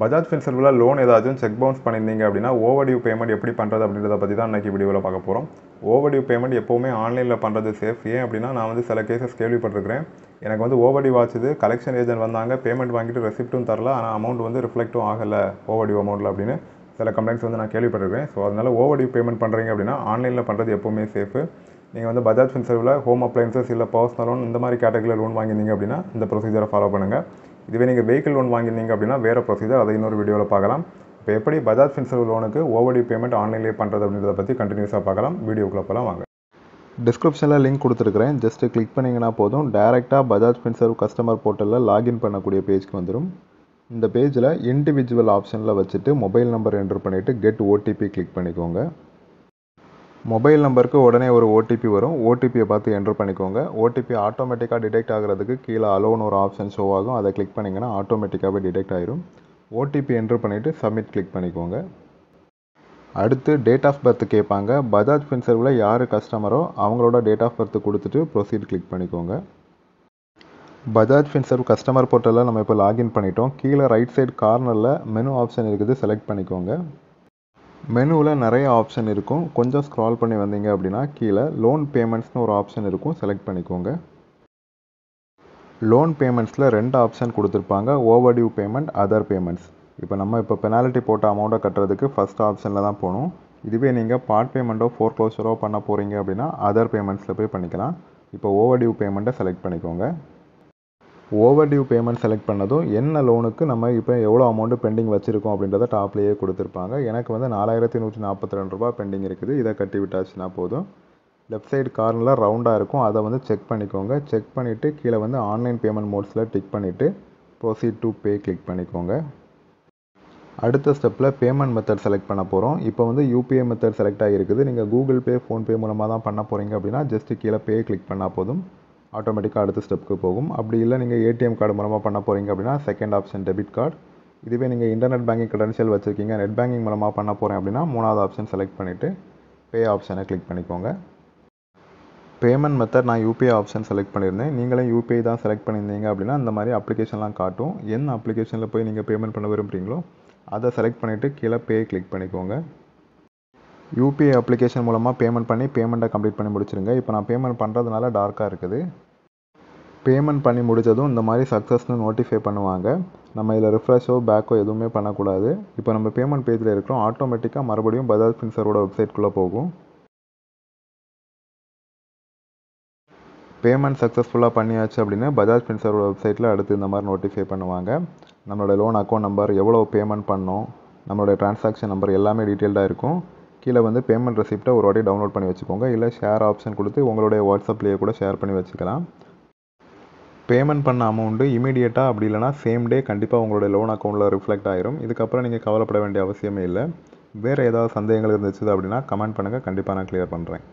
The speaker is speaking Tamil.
பஜாஜ் ஃபின்சர்வில் லோன் ஏதாச்சும் செக் பவுன்ஸ் பண்ணியிருந்தீங்க அப்படின்னா ஓவர் டியூ பேமெண்ட் எப்படி பண்ணுறது அப்படின்றத பற்றி தான் இன்றைக்கி வீடியோவில் பார்க்க போகிறோம் ஓவர் டியூ பேமெண்ட் எப்போவுமே ஆன்லைனில் பண்ணுறது சேஃப் ஏன் அப்படின்னா நான் வந்து சில கேசஸ் கேள்விப்பட்டிருக்கிறேன் எனக்கு வந்து ஓவர் டியூ ஆச்சுது கலெக்ஷன் ஏஜென்ட் வந்தாங்க பேமெண்ட் வாங்கிட்டு ரெசிப்ட்டும் தரல ஆனால் அமௌண்ட் வந்து ரிஃப்ளெக்ட்டும் ஆகலை ஓவர் டியூ அமௌண்ட்டில் அப்படின்னு சில கம்ப்ளைண்ட்ஸ் வந்து நான் கேள்விப்பட்டிருக்கேன் ஸோ அதனால் ஓவர் டியூ பேமெண்ட் பண்ணுறீங்க அப்படின்னா ஆன்லைனில் பண்ணுறது எப்போவுமே சேஃபு நீங்கள் வந்து பஜாஜ் ஃபின்சர்வில் ஹோம் அப்ளைன்சஸ் இல்லை பர்சனல் லோன் இந்த மாதிரி கேட்டகரியில் லோன் வாங்கியிருந்தீங்க அப்படின்னா இந்த ப்ரொசீஜரை ஃபாலோ பண்ணுங்கள் இதுவே நீங்கள் வெஹிக்கிள் லோன் வாங்கியிருந்தீங்க அப்படின்னா வேறு ப்ரொசீஜர் அதை இன்னொரு வீடியோவில் பார்க்கலாம் இப்போ எப்படி பஜாஜ் ஃபின்சர்வ் லோனுக்கு ஓவர்டி பேமெண்ட் ஆன்லைன்லேயே பண்ணுறது அப்படின்றத பற்றி கண்டினியூஸாக பார்க்கலாம் வீடியோக்குள்ளே போகலாம் வாங்க டிஸ்கிரிப்ஷனில் லிங்க் கொடுத்துருக்குறேன் ஜஸ்ட்டு கிளிக் பண்ணிங்கன்னா போதும் டேரெக்டாக பஜாஜ் ஃபின்சர்வ் கஸ்டமர் போர்ட்டலில் லாகின் பண்ணக்கூடிய பேஜ்க்கு வந்துடும் இந்த பேஜில் இண்டிவிஜுவல் ஆப்ஷனில் வச்சுட்டு மொபைல் நம்பர் என்ட்ரு பண்ணிவிட்டு கெட் ஓடிபி கிளிக் பண்ணிக்கோங்க மொபைல் நம்பருக்கு உடனே ஒரு ஓடிபி வரும் ஓடிபியை பார்த்து என்ட்ரு பண்ணிக்கோங்க ஓடிபி ஆட்டோமேட்டிக்காக டிடெக்ட் ஆகிறதுக்கு கீழே அலோன்னு ஒரு ஆப்ஷன் ஷோ ஆகும் அதை கிளிக் பண்ணிங்கன்னா ஆட்டோமேட்டிக்காகவே டிடெக்ட் ஆயிரும் ஓடிபி என்ட்ரு பண்ணிவிட்டு சப்மிட் கிளிக் பண்ணிக்கோங்க அடுத்து டேட் ஆஃப் பர்த் கேட்பாங்க பஜாஜ் ஃபின்சர்வில் யார் கஸ்டமரோ அவங்களோட டேட் ஆஃப் பர்த் கொடுத்துட்டு ப்ரொசீட் கிளிக் பண்ணிக்கோங்க பஜாஜ் ஃபின்சர்வ் கஸ்டமர் போர்ட்டலில் நம்ம இப்போ லாகின் பண்ணிட்டோம் கீழே ரைட் சைடு கார்னரில் மெனு ஆப்ஷன் இருக்குது செலக்ட் பண்ணிக்கோங்க மெனுவில் நிறைய ஆப்ஷன் இருக்கும் கொஞ்சம் ஸ்க்ரால் பண்ணி வந்தீங்க அப்படின்னா கீழே லோன் பேமெண்ட்ஸ்னு ஒரு ஆப்ஷன் இருக்கும் செலக்ட் பண்ணிக்கோங்க லோன் பேமெண்ட்ஸில் ரெண்டு ஆப்ஷன் கொடுத்துருப்பாங்க overdue payment other payments இப்போ நம்ம இப்போ பெனால்ட்டி போட்ட அமௌண்ட்டை கட்டுறதுக்கு ஃபஸ்ட் ஆப்ஷனில் தான் போகணும் இதுவே நீங்கள் பார்ட் பேமெண்ட்டோ ஃபோர் க்ளோஸரோ பண்ண போகிறீங்க அப்படின்னா அதர் பேமெண்ட்ஸில் போய் பண்ணிக்கலாம் இப்போ ஓவர் டியூ பேமெண்ட்டை செலக்ட் பண்ணிக்கோங்க ஓவர் டியூ பேமெண்ட் செலக்ட் பண்ணதும் என்ன லோனுக்கு நம்ம இப்போ எவ்வளோ அமௌண்ட்டு பெண்டிங் வச்சுருக்கோம் அப்படின்றத டாப்லேயே கொடுத்துருப்பாங்க எனக்கு வந்து நாலாயிரத்தி நூற்றி நாற்பத்தி ரெண்டு ரூபா பெண்டிங் இருக்குது இதை கட்டி விட்டாச்சுன்னா போதும் லெஃப்ட் சைடு கார்னில் ரவுண்டாக இருக்கும் அதை வந்து செக் பண்ணிக்கோங்க செக் பண்ணிவிட்டு கீழே வந்து ஆன்லைன் பேமெண்ட் மோட்ஸில் டிக் பண்ணிவிட்டு ப்ரொசீட் டு பே கிளிக் பண்ணிக்கோங்க அடுத்த ஸ்டெப்பில் பேமெண்ட் மெத்தட் செலக்ட் பண்ண போகிறோம் இப்போ வந்து யூபிஐ மெத்தட் செலக்ட் ஆகிருக்குது நீங்கள் கூகுள் பே ஃபோன்பே மூலமாக தான் பண்ண போகிறீங்க அப்படின்னா ஜஸ்ட்டு கீழே பே கிளிக் பண்ணால் போதும் ஆட்டோமேட்டிக்காக அடுத்த ஸ்டெப்புக்கு போகும் அப்படி இல்லை நீங்கள் ஏடிஎம் கார்டு மூலமாக பண்ண போகிறீங்க அப்படின்னா செகண்ட் ஆப்ஷன் டெபிட் கார்டு இதுவே நீங்கள் இன்டர்நெட் பேங்கிங் கடன்சியல் வச்சுருக்கீங்க நெட் பேங்கிங் மூலமாக பண்ண போகிறேன் அப்படின்னா மூணாவது ஆப்ஷன் செலக்ட் பண்ணிவிட்டு பே ஆப்ஷனை கிளிக் பண்ணிக்கோங்க பேமெண்ட் மெத்தட் நான் யூபிஐ ஆப்ஷன் செலக்ட் பண்ணியிருந்தேன் நீங்களே யூபிஐ தான் செலக்ட் பண்ணியிருந்தீங்க அப்படின்னா இந்த மாதிரி அப்ளிகேஷன்லாம் காட்டும் என்ன அப்ளிகேஷனில் போய் நீங்கள் பேமெண்ட் பண்ண விரும்புகிறீங்களோ அதை செலக்ட் பண்ணிவிட்டு கீழே பே கிளிக் பண்ணிக்கோங்க யூபிஐ அப்ளிகேஷன் மூலமாக பேமெண்ட் பண்ணி பேமெண்ட்டை கம்ப்ளீட் பண்ணி முடிச்சிருங்க இப்போ நான் பேமெண்ட் பண்ணுறதுனால டார்க்காக இருக்குது பேமெண்ட் பண்ணி முடித்ததும் இந்த மாதிரி சக்ஸஸ்னு நோட்டிஃபை பண்ணுவாங்க நம்ம இதில் ரிஃப்ரெஷோ பேக்கோ எதுவுமே பண்ணக்கூடாது இப்போ நம்ம பேமெண்ட் பேஜில் இருக்கிறோம் ஆட்டோமேட்டிக்காக மறுபடியும் பஜாஜ் ஃபின்சரோட வெப்சைட்குள்ளே போகும் பேமெண்ட் சக்ஸஸ்ஃபுல்லாக பண்ணியாச்சு அப்படின்னா பஜாஜ் ஃபின்சரோட வெப்சைட்டில் அடுத்து இந்த மாதிரி நோட்டிஃபை பண்ணுவாங்க நம்மளோட லோன் அக்கௌண்ட் நம்பர் எவ்வளோ பேமெண்ட் பண்ணோம் நம்மளோட டிரான்சாக்ஷன் நம்பர் எல்லாமே டீட்டெயில்டாக இருக்கும் கீழே வந்து பேமெண்ட் ரெசிப்ட்டை ஒரு வாட்டி டவுன்லோட் பண்ணி வச்சுக்கோங்க இல்லை ஷேர் ஆப்ஷன் கொடுத்து உங்களுடைய வாட்ஸ்அப்லேயே கூட ஷேர் பண்ணி வச்சுக்கலாம் பேமெண்ட் பண்ண அமௌண்ட்டு இமீடியட்டாக அப்படி இல்லைனா சேம் டே கண்டிப்பாக உங்களுடைய லோன் அக்கௌண்ட்டில் ரிஃப்ளெக்ட் ஆயிரும் இதுக்கப்புறம் நீங்கள் கவலைப்பட வேண்டிய அவசியமே இல்லை வேறு ஏதாவது சந்தேகங்கள் இருந்துச்சு அப்படின்னா கமெண்ட் பண்ணுங்கள் கண்டிப்பாக நான் கிளியர் பண்ணுறேன்